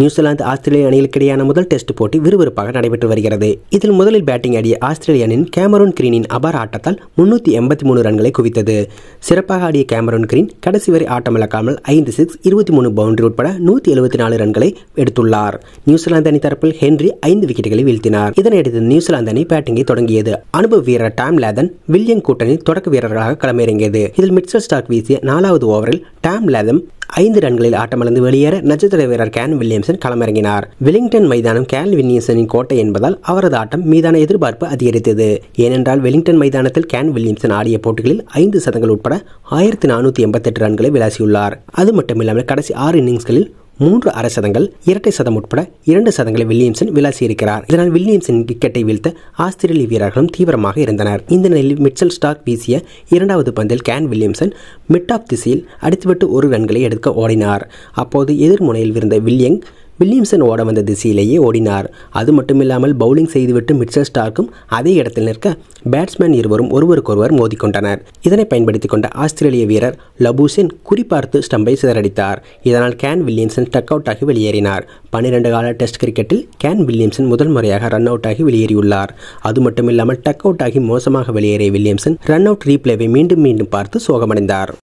New Zealand ஆஸ்திரேலிய இடையான முதல் test போட்டி விறுவிறுப்பாக நடைபெற்று வருகிறது இதில் முதலில் பேட்டிங் ஆடிய ஆஸ்திரேலியனின் கேமரோன் கிரீனின் அபார ஆட்டத்தால் முன்னூற்றி எண்பத்தி மூணு ரன்களை குவித்தது சிறப்பாக ஆடிய கேமரோன் கிரீன் கடைசி வரை ஆட்டமிழக்காமல் ஐந்து சிக்ஸ் இருபத்தி மூணு பவுண்டரி உட்பட நூற்றி எழுபத்தி நாலு ரன்களை எடுத்துள்ளார் நியூசிலாந்து அணி தரப்பில் ஹென்றி ஐந்து விக்கெட்டுகளை வீழ்த்தினார் இதனையடுத்து நியூசிலாந்து அணி பேட்டிங்கை தொடங்கியது அனுபவ வீரர் டாம் லேதன் வில்லியம் கூட்டணி தொடக்க வீரர்களாக களமிறங்கியது இதில் மிட்சர் ஸ்டாக் வீசிய நாலாவது ஓவரில் டாம் லேதம் ஐந்து ரன்களில் ஆட்டமிழந்து வெளியேற நட்சத்திர வீரர் கேன் வில்லியம்சன் களமிறங்கினார் வெலிங்டன் மைதானம் கேன் வில்லியம்சனின் கோட்டை என்பதால் அவரது ஆட்டம் மீதான எதிர்பார்ப்பு அதிகரித்தது ஏனென்றால் வெலிங்டன் மைதானத்தில் கேன் வில்லியம்சன் ஆடிய போட்டிகளில் ஐந்து சதங்கள் உட்பட ஆயிரத்தி நானூற்றி எண்பத்தெட்டு ரன்களை விளாசியுள்ளார் அது மட்டுமில்லாமல் கடைசி ஆறு இன்னிங்ஸ்களில் மூன்று அரை சதங்கள் இரட்டை சதம் உட்பட இரண்டு சதங்களை வில்லியம்சன் விளாசியிருக்கிறார் இதனால் வில்லியம்சன் விக்கெட்டை வீழ்த்த ஆஸ்திரேலிய வீரர்களும் தீவிரமாக இருந்தனர் இந்த நிலையில் மிட்சல் ஸ்டார்க் வீசிய இரண்டாவது பந்தில் கேன் வில்லியம்சன் மிட் ஆஃப் திசையில் அடித்துவிட்டு ஒரு ரன்களை எடுக்க ஓடினார் அப்போது எதிர்முனையில் இருந்த வில்லியங் வில்லியம்சன் ஓட வந்த திசையிலேயே ஓடினார் அது மட்டும் இல்லாமல் பவுலிங் செய்துவிட்டு மிட்சல் ஸ்டார்க்கும் அதே இடத்தில் நிற்க பேட்ஸ்மேன் இருவரும் ஒருவருக்கொருவர் மோதிக்கொண்டனர் இதனை பயன்படுத்தி கொண்ட ஆஸ்திரேலிய வீரர் லபூசின் குறிப்பார்த்து ஸ்டம்பை சிதறடித்தார் இதனால் கேன் வில்லியம்சன் டக் அவுட் ஆகி வெளியேறினார் பன்னிரண்டு கால டெஸ்ட் கிரிக்கெட்டில் கேன் வில்லியம்சன் முதல் முறையாக ரன் அவுட் ஆகி வெளியேறியுள்ளார் அது மட்டுமில்லாமல் டக் அவுட் ஆகி மோசமாக வெளியேறிய வில்லியம்சன் ரன் அவுட் ரீப்ளேவை மீண்டும் மீண்டும் பார்த்து சோகமடைந்தார்